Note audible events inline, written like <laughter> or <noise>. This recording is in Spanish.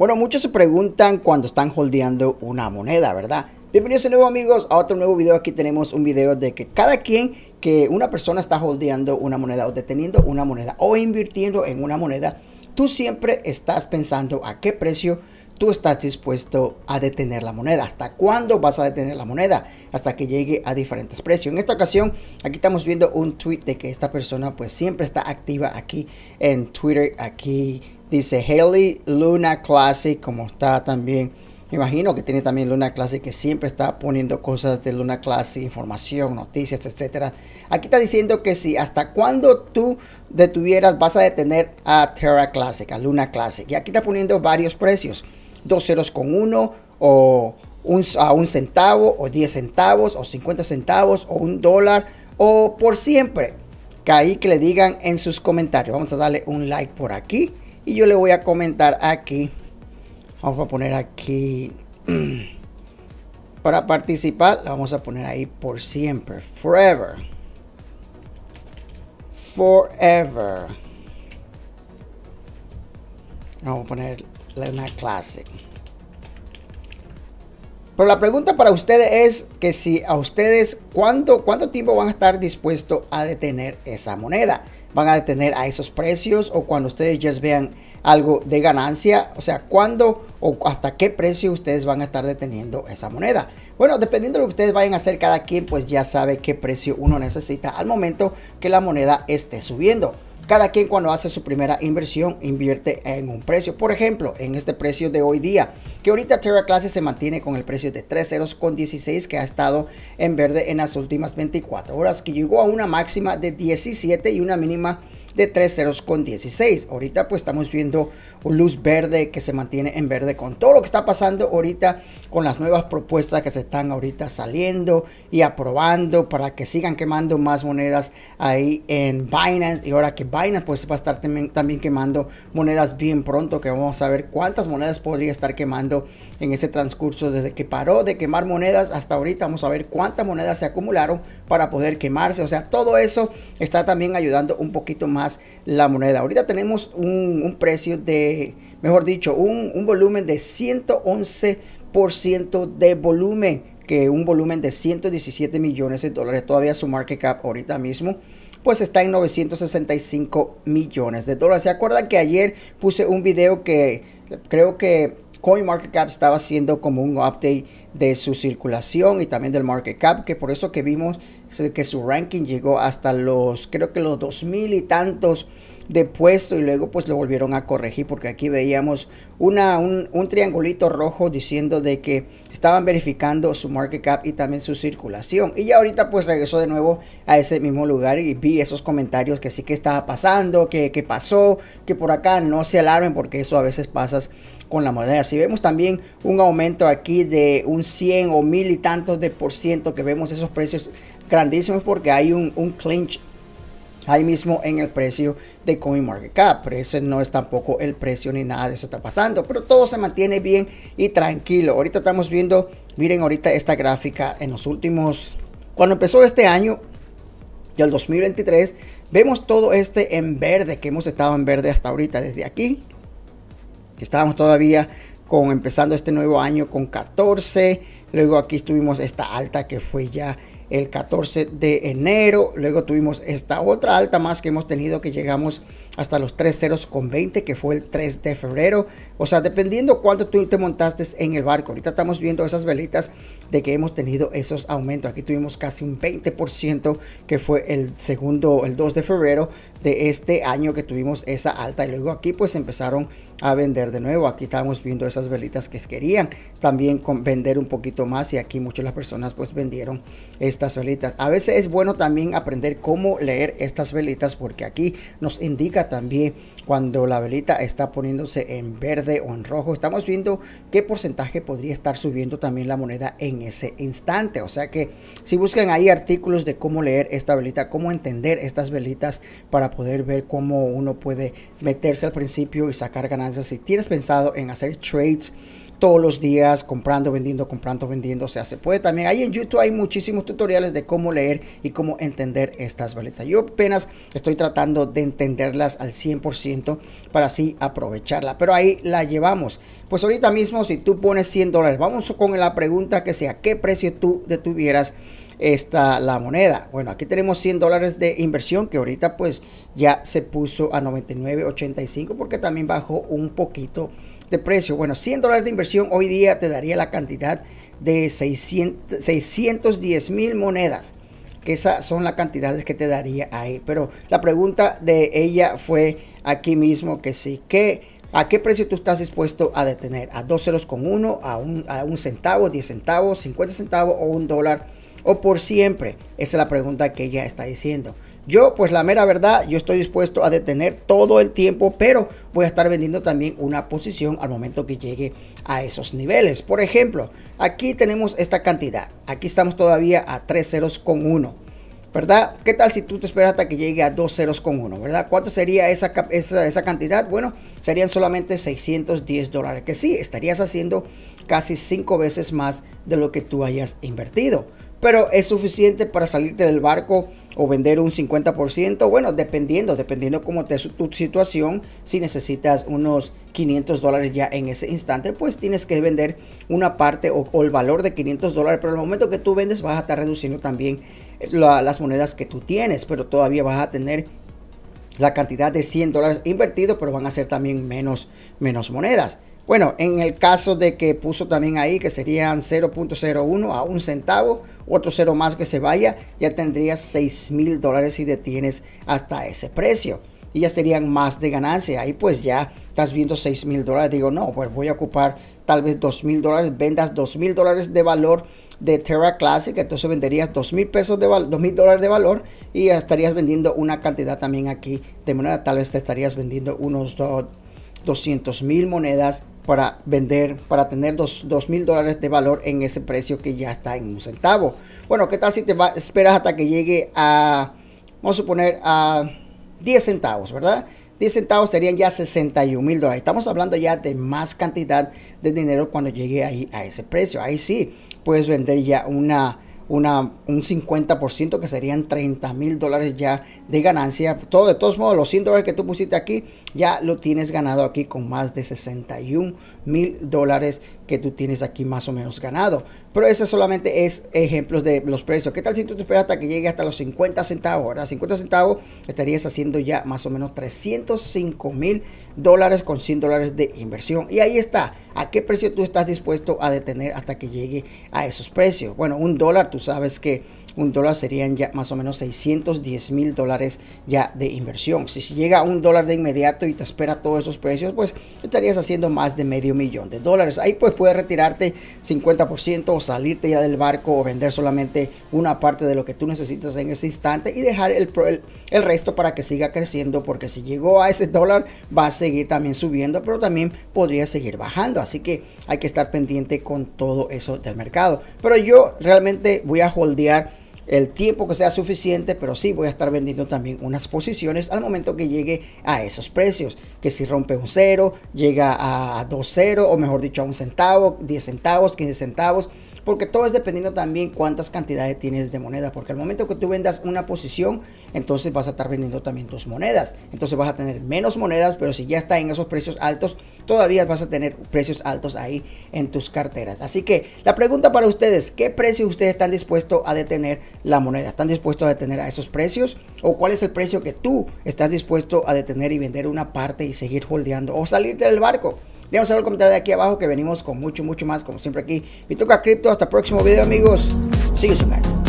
Bueno, muchos se preguntan cuando están holdeando una moneda, ¿verdad? Bienvenidos de nuevo amigos a otro nuevo video. Aquí tenemos un video de que cada quien que una persona está holdeando una moneda o deteniendo una moneda o invirtiendo en una moneda, tú siempre estás pensando a qué precio tú estás dispuesto a detener la moneda. ¿Hasta cuándo vas a detener la moneda? Hasta que llegue a diferentes precios. En esta ocasión, aquí estamos viendo un tweet de que esta persona pues siempre está activa aquí en Twitter, aquí Dice Haley Luna Classic, como está también. imagino que tiene también Luna Classic, que siempre está poniendo cosas de Luna Classic, información, noticias, etc. Aquí está diciendo que si hasta cuando tú detuvieras vas a detener a Terra Classic, a Luna Classic. Y aquí está poniendo varios precios. Dos ceros con uno o un, a un centavo o 10 centavos o 50 centavos o un dólar o por siempre. Que ahí que le digan en sus comentarios. Vamos a darle un like por aquí. Y yo le voy a comentar aquí. Vamos a poner aquí. <clears throat> Para participar, la vamos a poner ahí por siempre. Forever. Forever. Vamos a poner una clase. Pero la pregunta para ustedes es que si a ustedes, ¿cuánto, cuánto tiempo van a estar dispuestos a detener esa moneda? van a detener a esos precios o cuando ustedes ya vean algo de ganancia, o sea, cuándo o hasta qué precio ustedes van a estar deteniendo esa moneda. Bueno, dependiendo de lo que ustedes vayan a hacer, cada quien pues ya sabe qué precio uno necesita al momento que la moneda esté subiendo. Cada quien cuando hace su primera inversión invierte en un precio. Por ejemplo, en este precio de hoy día, que ahorita Terra Clase se mantiene con el precio de 3 ceros que ha estado en verde en las últimas 24 horas, que llegó a una máxima de 17 y una mínima de de 3 ceros con 16. Ahorita pues estamos viendo luz verde que se mantiene en verde con todo lo que está pasando ahorita con las nuevas propuestas que se están ahorita saliendo y aprobando para que sigan quemando más monedas ahí en Binance y ahora que Binance pues va a estar también quemando monedas bien pronto que vamos a ver cuántas monedas podría estar quemando en ese transcurso desde que paró de quemar monedas hasta ahorita vamos a ver cuántas monedas se acumularon para poder quemarse o sea todo eso está también ayudando un poquito más la moneda. Ahorita tenemos un, precio de, mejor dicho, un, volumen de 111% de volumen, que un volumen de 117 millones de dólares. Todavía su market cap ahorita mismo pues está en 965 millones de dólares. ¿Se acuerdan que ayer puse un video que creo que CoinMarketCap estaba haciendo como un update de su circulación y también del market cap, que por eso que vimos eh, que su ranking llegó hasta los, creo que los dos mil y tantos puesto y luego pues lo volvieron a corregir porque aquí veíamos una, un, triangulito rojo diciendo de que estaban verificando su market cap y también su circulación y ya ahorita pues regresó de nuevo a ese mismo lugar y vi esos comentarios que sí que estaba pasando, que, pasó, que por acá no se alarmen porque eso a veces pasa con la moneda. Si vemos también un aumento aquí de un 100 o mil y tantos de por ciento que vemos esos precios grandísimos porque hay un, un clinch ahí mismo en el precio de CoinMarketCap. Pero ese no es tampoco el precio ni nada de eso está pasando. Pero todo se mantiene bien y tranquilo. Ahorita estamos viendo, miren ahorita esta gráfica en los últimos... Cuando empezó este año, el 2023, vemos todo este en verde que hemos estado en verde hasta ahorita, desde aquí. Estábamos todavía con empezando este nuevo año con 14, luego aquí tuvimos esta alta que fue ya el 14 de enero. Luego tuvimos esta otra alta más que hemos tenido que llegamos hasta los 3 ceros con 20 que fue el 3 de febrero. O sea, dependiendo cuánto tú te montaste en el barco. Ahorita estamos viendo esas velitas de que hemos tenido esos aumentos. Aquí tuvimos casi un 20% que fue el segundo, el 2 de febrero de este año que tuvimos esa alta. Y luego aquí pues empezaron a vender de nuevo. Aquí estábamos viendo esas velitas que querían también con vender un poquito más y aquí muchas las personas pues vendieron estas velitas. A veces es bueno también aprender cómo leer estas velitas porque aquí nos indica también cuando la velita está poniéndose en verde o en rojo, estamos viendo qué porcentaje podría estar subiendo también la moneda en ese instante. O sea que si buscan ahí artículos de cómo leer esta velita, cómo entender estas velitas para poder ver cómo uno puede meterse al principio y sacar ganancias. Si tienes pensado en hacer trades, todos los días comprando, vendiendo, comprando, vendiendo. O sea, se puede también. Ahí en YouTube hay muchísimos tutoriales de cómo leer y cómo entender estas valetas. Yo apenas estoy tratando de entenderlas al 100% para así aprovecharla. Pero ahí la llevamos. Pues ahorita mismo, si tú pones 100 dólares, vamos con la pregunta que sea, ¿qué precio tú detuvieras? esta la moneda. Bueno, aquí tenemos 100 dólares de inversión que ahorita pues ya se puso a 99.85 porque también bajó un poquito de precio. Bueno, 100 dólares de inversión hoy día te daría la cantidad de 600, 610 mil monedas. Que esas son las cantidades que te daría ahí. Pero la pregunta de ella fue aquí mismo que sí. ¿Qué, ¿A qué precio tú estás dispuesto a detener? ¿A dos ceros con uno? ¿A un, a un centavo? ¿10 centavos? ¿50 centavos? ¿O un dólar? ¿O por siempre? Esa es la pregunta que ella está diciendo. Yo, pues la mera verdad, yo estoy dispuesto a detener todo el tiempo, pero voy a estar vendiendo también una posición al momento que llegue a esos niveles. Por ejemplo, aquí tenemos esta cantidad. Aquí estamos todavía a tres ceros con 1. ¿Verdad? ¿Qué tal si tú te esperas hasta que llegue a dos ceros con uno? ¿Verdad? ¿Cuánto sería esa, esa cantidad? Bueno, serían solamente 610 dólares. Que sí, estarías haciendo casi 5 veces más de lo que tú hayas invertido pero es suficiente para salirte del barco o vender un 50%, bueno, dependiendo, dependiendo cómo te tu situación, si necesitas unos 500 dólares ya en ese instante, pues tienes que vender una parte o, el valor de 500 dólares, pero al momento que tú vendes vas a estar reduciendo también eh, las monedas que tú tienes, pero todavía vas a tener la cantidad de 100 dólares invertidos, pero van a ser también menos, menos monedas. Bueno, en el caso de que puso también ahí que serían 0.01 a un centavo, otro cero más que se vaya, ya tendrías 6 mil dólares si detienes hasta ese precio. Y ya serían más de ganancia. Ahí pues ya estás viendo 6 mil dólares. Digo, no, pues voy a ocupar tal vez 2 mil dólares. Vendas 2 mil dólares de valor de Terra Classic. Entonces venderías 2 mil pesos de 2 mil dólares de valor. Y estarías vendiendo una cantidad también aquí de moneda. Tal vez te estarías vendiendo unos 200 mil monedas para vender, para tener dos mil dólares de valor en ese precio que ya está en un centavo. Bueno, ¿qué tal si te va, esperas hasta que llegue a, vamos a suponer, a 10 centavos, ¿verdad? 10 centavos serían ya 61 mil dólares. Estamos hablando ya de más cantidad de dinero cuando llegue ahí a ese precio. Ahí sí, puedes vender ya una una, un 50% que serían 30 mil dólares ya de ganancia. Todo, de todos modos, los 100 dólares que tú pusiste aquí ya lo tienes ganado aquí con más de 61 mil dólares que tú tienes aquí más o menos ganado. Pero ese solamente es ejemplos de los precios. ¿Qué tal si tú te esperas hasta que llegue hasta los 50 centavos? 50 centavos estarías haciendo ya más o menos 305 mil dólares con 100 dólares de inversión. Y ahí está. ¿A qué precio tú estás dispuesto a detener hasta que llegue a esos precios? Bueno, un dólar, tú sabes que un dólar serían ya más o menos 610 mil dólares ya de inversión. Si llega a un dólar de inmediato y te espera todos esos precios, pues estarías haciendo más de medio millón de dólares. Ahí pues puedes retirarte 50% o salirte ya del barco o vender solamente una parte de lo que tú necesitas en ese instante y dejar el, el, el resto para que siga creciendo porque si llegó a ese dólar va a seguir también subiendo, pero también podría seguir bajando. Así que hay que estar pendiente con todo eso del mercado. Pero yo realmente voy a holdear el tiempo que sea suficiente, pero sí voy a estar vendiendo también unas posiciones al momento que llegue a esos precios, que si rompe un cero, llega a dos cero, o mejor dicho a un centavo, diez centavos, 15 centavos, porque todo es dependiendo también cuántas cantidades tienes de moneda. Porque al momento que tú vendas una posición, entonces vas a estar vendiendo también tus monedas. Entonces vas a tener menos monedas, pero si ya está en esos precios altos, todavía vas a tener precios altos ahí en tus carteras. Así que la pregunta para ustedes, ¿qué precio ustedes están dispuestos a detener la moneda? ¿Están dispuestos a detener a esos precios? ¿O cuál es el precio que tú estás dispuesto a detener y vender una parte y seguir holdeando o salirte del barco? Déjanos un comentario de aquí abajo que venimos con mucho, mucho más, como siempre aquí. Y toca cripto. Hasta el próximo video, amigos. See you soon,